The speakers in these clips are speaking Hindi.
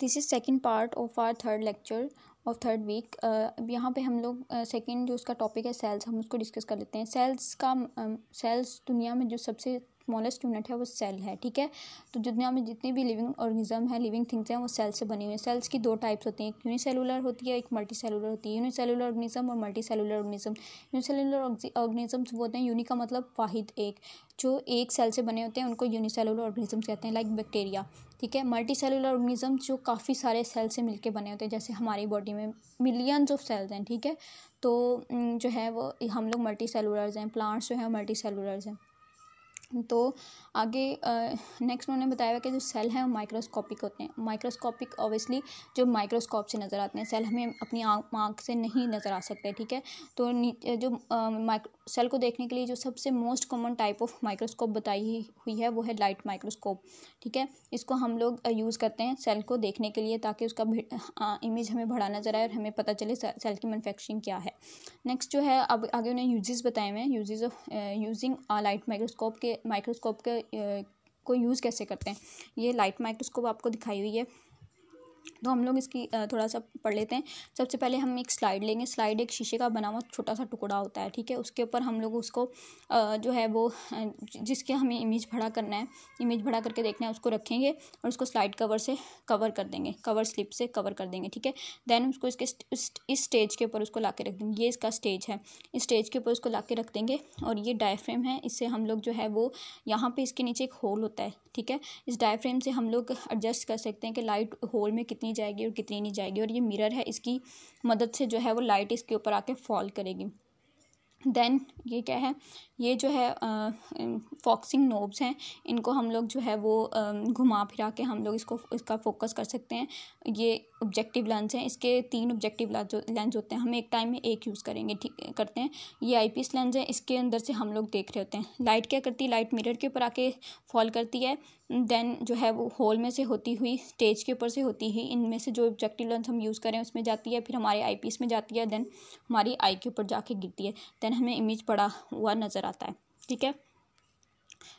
this is second part of our third lecture of third week अब यहाँ पे हम लोग सेकेंड uh, जो उसका टॉपिक है सेल्स हम उसको डिस्कस कर लेते हैं सेल्स का सेल्स um, uh, दुनिया में जो सबसे स्मॉलेस्ट यूनिट है वो सेल है ठीक है तो दुनिया में जितनी भी लिविंग ऑर्गेनिज्म है लिविंग थिंग्स हैं वो सेल से बनी हुई है सेल्स की दो टाइप्स होती हैं एक यूनिसेलुलर होती है एक मल्टी सेलुलर होती है यूनिसेलुलर ऑर्गेनिज्म और multi cellular organism unicellular organisms वो होते हैं यूनिका का मतलब वाहिद एक जो एक सेल से बने होते हैं उनको यूनिसेलुलर ऑर्गेनिजम्स कहते हैं लाइक बैक्टीरिया ठीक है मल्टी सेलुलर ऑर्गेनिज्म जो काफ़ी सारे सेल से मिलकर बने होते हैं जैसे हमारी बॉडी में मिलियंस ऑफ सेल्स हैं ठीक है तो जो है वो हम लोग मल्टी सेलुलर्स हैं प्लांट्स जो हैं मल्टी सेलुलर्स हैं तो आगे नेक्स्ट उन्होंने बताया हुआ कि जो सेल हैं वो माइक्रोस्कोपिक होते हैं माइक्रोस्कोपिक ऑब्वियसली जो माइक्रोस्कोप से नज़र आते हैं सेल हमें अपनी आँख आँख से नहीं नज़र आ सकते ठीक है तो जो माइक्रो सेल को देखने के लिए जो सबसे most common type of microscope बताई हुई है वो है लाइट माइक्रोस्कोप ठीक है इसको हम लोग यूज़ करते हैं सेल को देखने के लिए ताकि उसका इमेज हमें बढ़ा नज़र आए और हमें पता चले सेल की मैनुफैक्चरिंग क्या है नेक्स्ट जो है अब आगे उन्हें यूजेस बताए हुए हैं uses of using light microscope के माइक्रोस्कोप के को यूज़ कैसे करते हैं ये लाइट माइक्रोस्कोप आपको दिखाई हुई है तो हम लोग इसकी थोड़ा सा पढ़ लेते हैं सबसे पहले हम एक स्लाइड लेंगे स्लाइड एक शीशे का बना हुआ छोटा सा टुकड़ा होता है ठीक है उसके ऊपर हम लोग उसको जो है वो जिसके हमें इमेज भड़ा करना है इमेज भड़ा करके देखना है उसको रखेंगे और उसको स्लाइड कवर से कवर कर देंगे कवर स्लिप से कवर कर देंगे ठीक है देन उसको इसके इस स्टेज के ऊपर उसको ला रख देंगे ये इसका स्टेज है इस स्टेज के ऊपर उसको ला रख देंगे और ये डायफ्रेम है इससे हम लोग जो है वो यहाँ पर इसके नीचे एक होल होता है ठीक है इस डायफ्रेम से हम लोग एडजस्ट कर सकते हैं कि लाइट होल में कितनी कितनी जाएगी और कितनी नहीं जाएगी और ये मिरर है इसकी मदद से जो है वो लाइट इसके ऊपर आके फॉल करेगी देन ये क्या है ये जो है फॉक्सिंग नोब्स हैं इनको हम लोग जो है वो घुमा फिरा के हम लोग इसको इसका फोकस कर सकते हैं ये ऑब्जेक्टिव लेंस हैं इसके तीन ऑब्जेक्टिव लेंस होते हैं हम एक टाइम में एक यूज़ करेंगे ठीक करते हैं ये आईपीएस लेंस है इसके अंदर से हम लोग देख रहे होते हैं लाइट क्या करती है लाइट मिरर के ऊपर आके फॉल करती है देन जो है वो हॉल में से होती हुई स्टेज के ऊपर से होती हुई इनमें से जो ऑब्जेक्टिव लेंस हम यूज़ करें उसमें जाती है फिर हमारे आई पीस में जाती है देन हमारी आई के ऊपर जाके गिरती है देन हमें इमेज पड़ा हुआ नज़र आता है ठीक है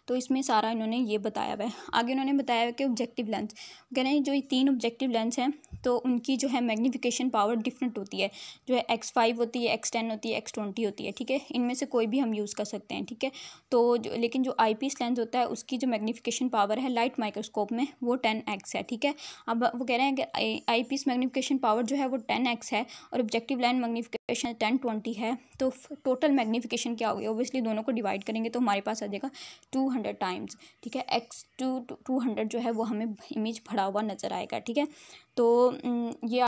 तो इसमें सारा इन्होंने ये बताया हुआ है आगे उन्होंने बताया हुआ कि ऑब्जेक्टिव लेंस कह रहे हैं जो ये तीन ऑब्जेक्टिव लेंस हैं तो उनकी जो है मैग्नीफिकेशन पावर डिफरेंट होती है जो है एक्स फाइव होती है एक्स टेन होती है एक्स ट्वेंटी होती है ठीक है इनमें से कोई भी हम यूज़ कर सकते हैं ठीक है तो जो, लेकिन जो आई पीस लेंस होता है उसकी जो मैग्नीफिकेशन पावर है लाइट माइक्रोस्कोप में वो टेन एक्स है ठीक है अब वो कह रहे हैं कि आई पीस मैग्नीफिकेशन पावर जो है वो टेन एक्स है और objective line magnification ten twenty है तो टोटल मैग्नीफिकेशन क्या होगी ओबियसली दोनों को डिवाइड करेंगे तो हमारे पास आ जाएगा टू हंड्रेड टाइम्स ठीक है एक्स टू टू हंड्रेड जो है वो हमें इमेज भरा हुआ नज़र आएगा ठीक है तो ये